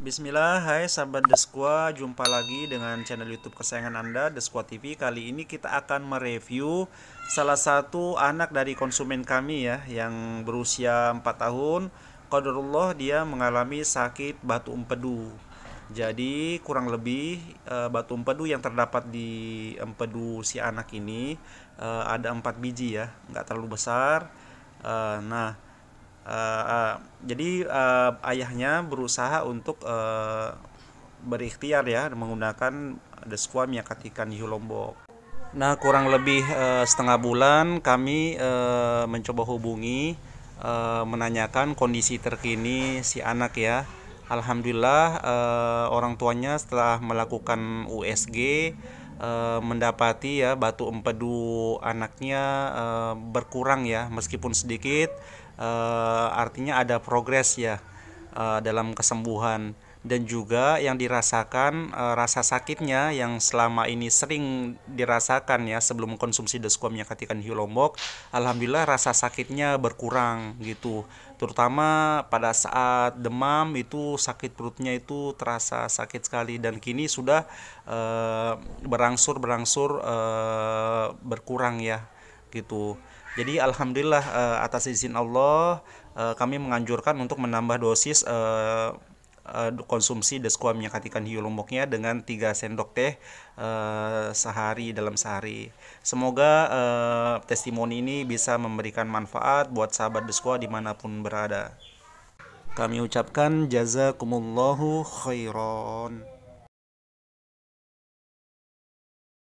Bismillah, hai sahabat The Squad, jumpa lagi dengan channel YouTube kesayangan Anda, The Squad TV. Kali ini kita akan mereview salah satu anak dari konsumen kami ya yang berusia 4 tahun. Kodurullah, dia mengalami sakit batu empedu. Jadi kurang lebih eh, batu empedu yang terdapat di empedu si anak ini eh, ada 4 biji ya, nggak terlalu besar. Eh, nah, uh, jadi uh, ayahnya berusaha untuk uh, berikhtiar ya menggunakan deskuam yang katikan hiu lombok nah kurang lebih uh, setengah bulan kami uh, mencoba hubungi uh, menanyakan kondisi terkini si anak ya alhamdulillah uh, orang tuanya setelah melakukan USG e, mendapati ya batu empedu anaknya e, berkurang ya meskipun sedikit e, artinya ada progres ya e, dalam kesembuhan dan juga yang dirasakan e, rasa sakitnya yang selama ini sering dirasakan ya sebelum konsumsi deskuam yang katikan hiu lombok alhamdulillah rasa sakitnya berkurang gitu terutama pada saat demam itu sakit perutnya itu terasa sakit sekali dan kini sudah e, berangsur berangsur e, berkurang ya gitu jadi alhamdulillah e, atas izin Allah kami menganjurkan untuk menambah dosis e, uh, konsumsi deskuam yang katikan hiu lomboknya dengan 3 sendok teh uh, sehari dalam sehari. Semoga uh, testimoni ini bisa memberikan manfaat buat sahabat deskuam dimanapun berada. Kami ucapkan jazakumullahu khairan.